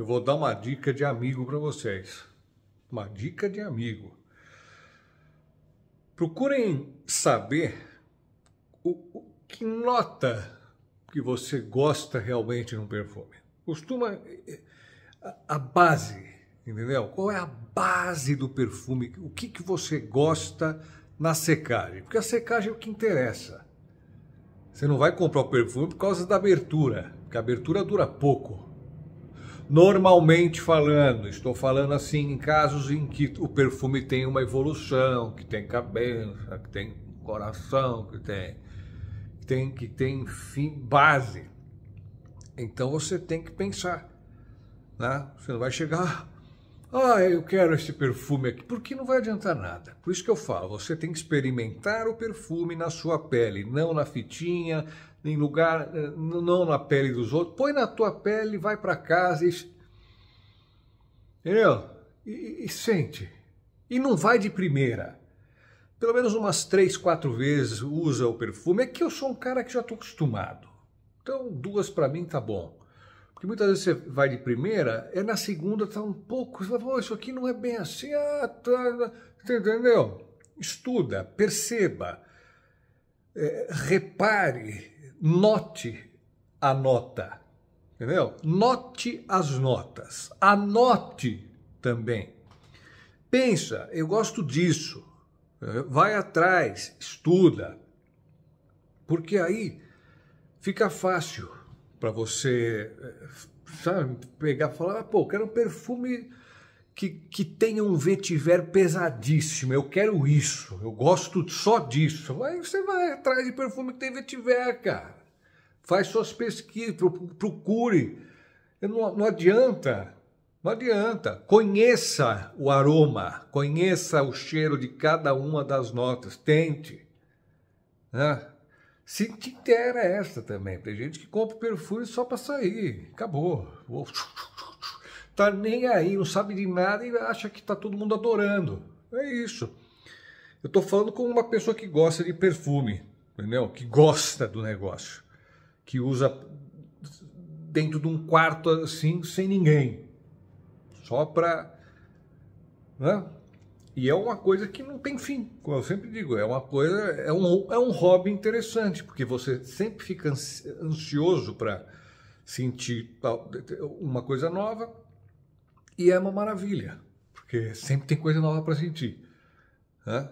Eu vou dar uma dica de amigo para vocês. Uma dica de amigo. Procurem saber o, o que nota que você gosta realmente num perfume. Costuma eh, a, base, entendeu? Qual é a base do perfume? O que, que você gosta na secagem? Porque a secagem é o que interessa. Você não vai comprar o perfume por causa da abertura, porque a abertura dura pouco. Normalmente falando, estou falando assim em casos em que o perfume tem uma evolução, que tem cabeça, que tem coração, que tem, que tem, que tem fim, base. Então você tem que pensar, né? Você não vai chegar ah, eu quero esse perfume aqui, porque não vai adiantar nada. Por isso que eu falo, você tem que experimentar o perfume na sua pele, não na fitinha, em lugar, eh, não na pele dos outros. Põe na tua pele, vai para casa e... Entendeu? E, e sente. E não vai de primeira pelo menos umas três, quatro vezes usa o perfume. É que eu sou um cara que já estou acostumado. Então, duas para mim tá bom. Porque muitas vezes você vai de primeira, é na segunda tá um pouco, você fala, oh, isso aqui não é bem assim, ah, tá, tá, entendeu? Estuda, perceba, é, repare, note a nota, entendeu? Note as notas, anote também. Pensa, eu gosto disso, vai atrás, estuda, porque aí fica fácil para você, sabe, pegar e falar, ah, pô, eu quero um perfume que, que tenha um vetiver pesadíssimo, eu quero isso, eu gosto só disso. Aí você vai atrás de perfume que tem vetiver, cara. Faz suas pesquisas, procure. Não, não adianta, não adianta. Conheça o aroma, conheça o cheiro de cada uma das notas, tente. Né? Se te era essa também. Tem gente que compra perfume só para sair. Acabou. Tá nem aí, não sabe de nada e acha que tá todo mundo adorando. É isso. Eu tô falando com uma pessoa que gosta de perfume, entendeu? Que gosta do negócio. Que usa dentro de um quarto assim, sem ninguém. Só para né? E é uma coisa que não tem fim, como eu sempre digo, é uma coisa, é um, é um hobby interessante, porque você sempre fica ansioso para sentir uma coisa nova, e é uma maravilha, porque sempre tem coisa nova para sentir. Né?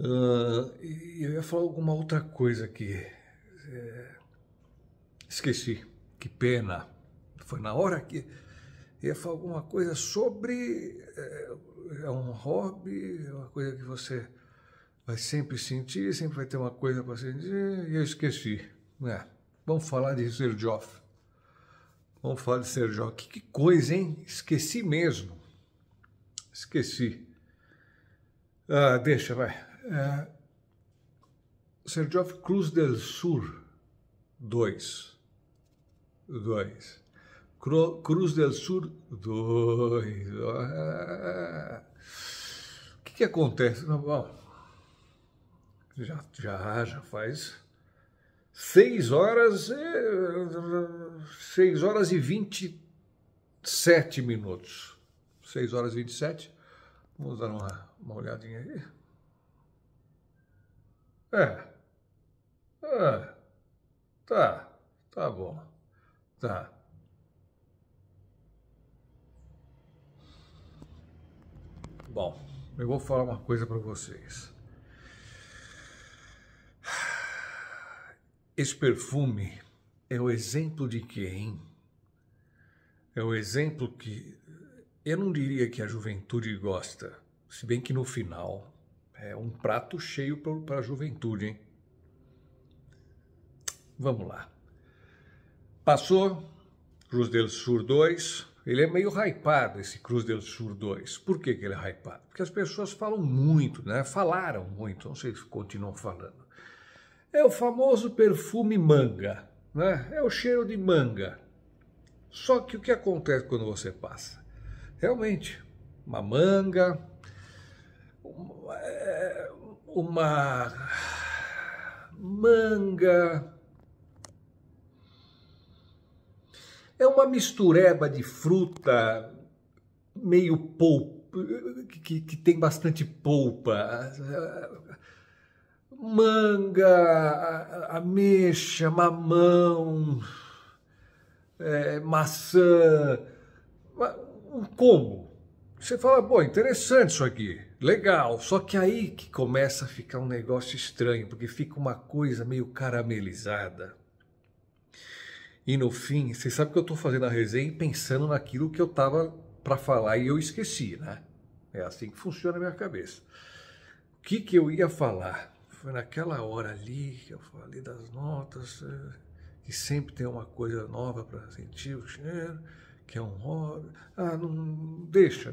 Uh, e eu ia falar alguma outra coisa que é, esqueci. Que pena. Foi na hora que eu ia falar alguma coisa sobre é, é um hobby, é uma coisa que você vai sempre sentir, sempre vai ter uma coisa para sentir, e eu esqueci. É, vamos falar de Sergioff. Vamos falar de Sergioff. Que, que coisa, hein? Esqueci mesmo. Esqueci. Ah, deixa, vai. É, Sergioff Cruz del Sur 2. 2. Cruz del Sur 2. Ah. o que, que acontece? Não, bom, já, já, já faz seis horas, seis horas e vinte sete minutos. seis horas e vinte sete Vamos dar uma, uma olhadinha aí. É. É. Tá. Tá bom. Tá. Bom, eu vou falar uma coisa para vocês. Esse perfume é o exemplo de quem? É o exemplo que eu não diria que a juventude gosta, se bem que no final é um prato cheio para a juventude, hein? Vamos lá. Passou, Cruz del Sur 2, ele é meio hypado, esse Cruz del Sur 2. Por que, que ele é hypado? Porque as pessoas falam muito, né? Falaram muito, não sei se continuam falando. É o famoso perfume manga, né? É o cheiro de manga. Só que o que acontece quando você passa? Realmente, uma manga, uma, é, uma manga, É uma mistureba de fruta meio polpa, que, que tem bastante polpa. Manga, ameixa, mamão, é, maçã, um combo. Você fala, pô, interessante isso aqui, legal. Só que aí que começa a ficar um negócio estranho, porque fica uma coisa meio caramelizada. E no fim, vocês sabem que eu estou fazendo a resenha e pensando naquilo que eu estava para falar e eu esqueci, né? É assim que funciona a minha cabeça. O que, que eu ia falar? Foi naquela hora ali que eu falei das notas, é, que sempre tem uma coisa nova para sentir o cheiro, que é um hobby. Ah, não deixa,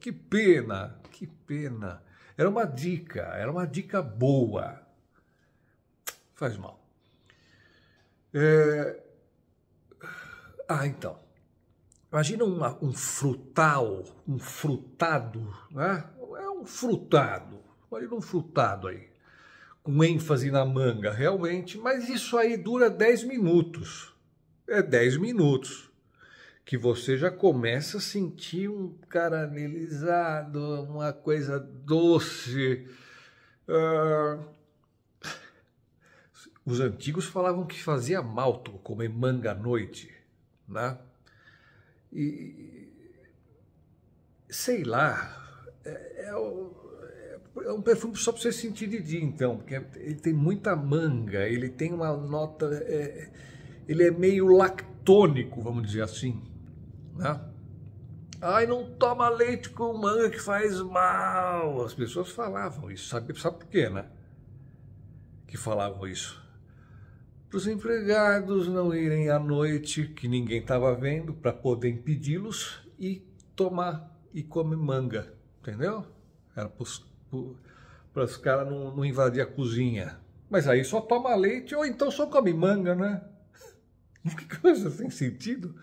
que pena, que pena. Era uma dica, era uma dica boa. Faz mal. É, ah, então. Imagina uma, um frutal, um frutado, né? É um frutado. Imagina um frutado aí, com ênfase na manga, realmente. Mas isso aí dura 10 minutos. É 10 minutos que você já começa a sentir um caramelizado, uma coisa doce. Uh... Os antigos falavam que fazia mal comer manga à noite né? E sei lá, é, é, é um perfume só para você sentir de dia, então, porque ele tem muita manga, ele tem uma nota, é, ele é meio lactônico, vamos dizer assim, né? Ai, não toma leite com manga que faz mal. As pessoas falavam isso, sabe, sabe por quê, né? Que falavam isso para os empregados não irem à noite, que ninguém estava vendo, para poder impedi-los e tomar e comer manga, entendeu? Era para os caras não, não invadir a cozinha. Mas aí só toma leite ou então só come manga, né? Que coisa sem sentido.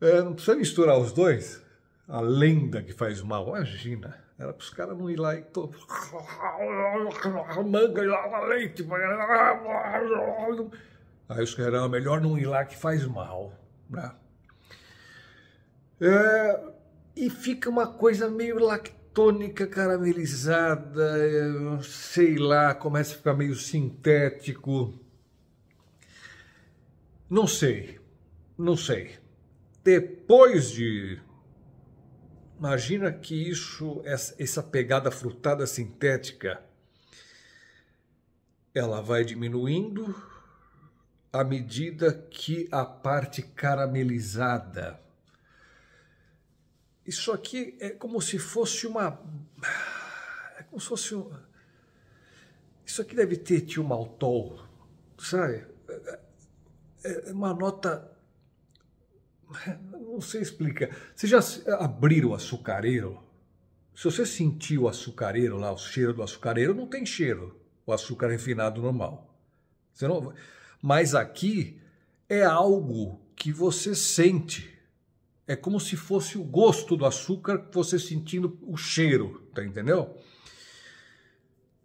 É, não precisa misturar os dois a lenda que faz mal. Imagina, era para os caras não ir lá e todo. manga e lava leite. Aí os caras, eram melhor não ir lá que faz mal. Né? É, e fica uma coisa meio lactônica, caramelizada, sei lá, começa a ficar meio sintético. Não sei, não sei. Depois de Imagina que isso, essa pegada frutada sintética, ela vai diminuindo à medida que a parte caramelizada. Isso aqui é como se fosse uma. É como se fosse um. Isso aqui deve ter tio maltol, sabe? É, é, é uma nota Não sei explicar. Vocês já abriram o açucareiro? Se você sentiu o açucareiro lá, o cheiro do açucareiro, não tem cheiro. O açúcar refinado normal. Você não... Mas aqui é algo que você sente. É como se fosse o gosto do açúcar, você sentindo o cheiro, tá entendeu?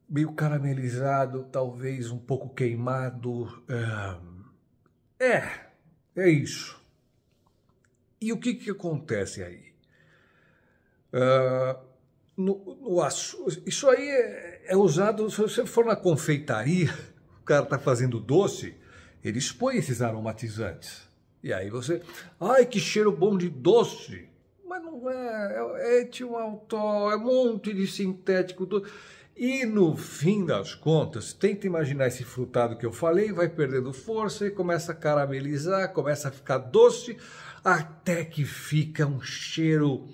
Meio caramelizado, talvez um pouco queimado. É, é isso. E o que, que acontece aí? Uh, no, no, isso aí é, é, usado, se você for na confeitaria, o cara está fazendo doce, eles põem esses aromatizantes. E aí você, ai que cheiro bom de doce, mas não é, é, é, é alto é um monte de sintético. Doce. E no fim das contas, tenta imaginar esse frutado que eu falei, vai perdendo força e começa a caramelizar, começa a ficar doce até que fica um cheiro.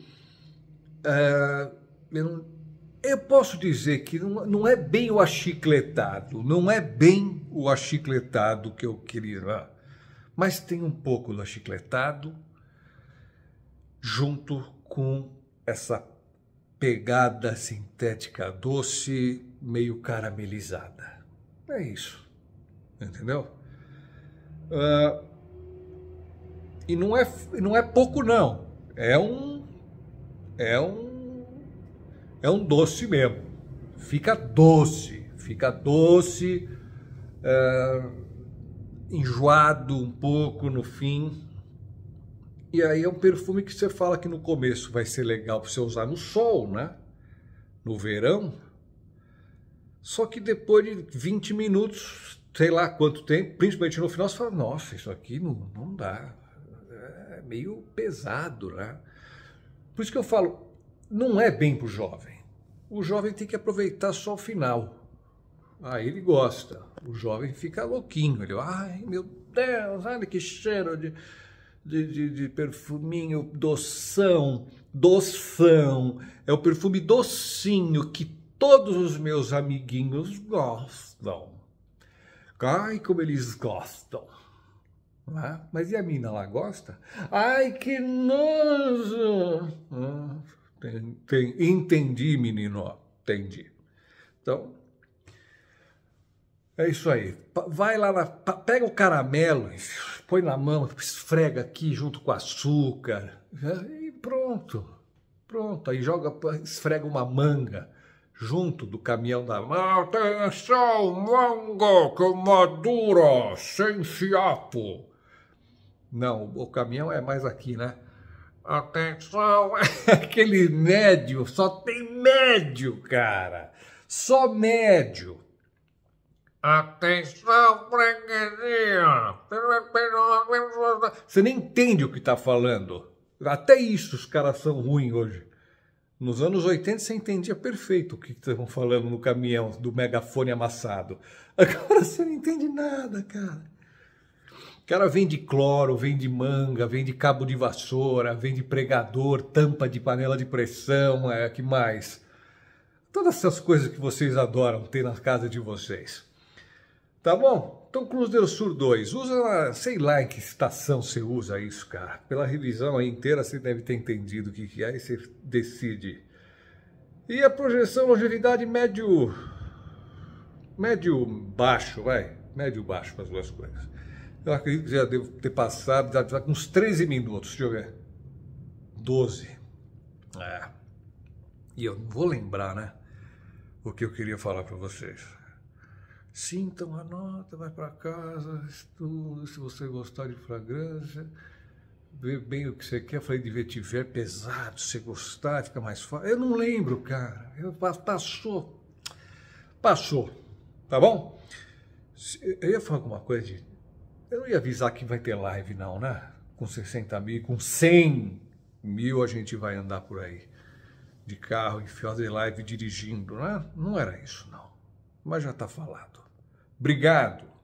Uh, eu, não, eu, posso dizer que não, não, é bem o achicletado, não é bem o achicletado que eu queria, mas tem um pouco do achicletado junto com essa pegada sintética doce, meio caramelizada. É isso, entendeu? Uh, e não é, não é pouco, não. É um. É um. É um doce mesmo. Fica doce. Fica doce. É, enjoado um pouco no fim. E aí é um perfume que você fala que no começo vai ser legal para você usar no sol, né? No verão. Só que depois de 20 minutos, sei lá quanto tempo, principalmente no final, você fala, nossa, isso aqui não, não dá é meio pesado, né? Por isso que eu falo, não é bem para o jovem. O jovem tem que aproveitar só o final. Aí ah, ele gosta. O jovem fica louquinho. Ele, ai meu Deus, olha que cheiro de, de, de, de perfuminho, doção, doção. É o perfume docinho que todos os meus amiguinhos gostam. Ai, como eles gostam. Mas e a mina lá gosta? Ai, que nojo! Ah, tem, tem, entendi, menino, entendi. Então, é isso aí. Vai lá, na, pega o caramelo, põe na mão, esfrega aqui junto com açúcar e pronto. Pronto, aí joga, esfrega uma manga junto do caminhão da Atenção, mango que madura, sem fiapo. Não, o caminhão é mais aqui, né? Atenção, aquele médio, só tem médio, cara. Só médio. Atenção, freguesia. Você nem entende o que está falando. Até isso os caras são ruins hoje. Nos anos 80 você entendia perfeito o que estavam falando no caminhão do megafone amassado. Agora você não entende nada, cara. O cara vende cloro, vende manga, vende cabo de vassoura, vende pregador, tampa de panela de pressão, é que mais. Todas essas coisas que vocês adoram ter na casa de vocês. Tá bom? Então Cruz del Sur 2, usa, sei lá em que estação você usa isso, cara. Pela revisão aí inteira você deve ter entendido o que, que é e você decide. E a projeção longevidade médio, médio baixo, vai, médio baixo para as duas coisas. Eu acredito que já devo ter passado, já, já uns 13 minutos, deixa eu ver. 12. É. E eu não vou lembrar, né? O que eu queria falar para vocês. Sintam a nota, vai para casa, estuda, se você gostar de fragrância, vê bem o que você quer. Falei de ver tiver pesado, se gostar, fica mais fácil. Eu não lembro, cara. Eu, passou. Passou. Tá bom? Eu ia falar alguma coisa de eu não ia avisar que vai ter live, não, né? Com 60 mil, com 100 mil a gente vai andar por aí de carro e fazer live dirigindo, né? Não era isso, não. Mas já está falado. Obrigado.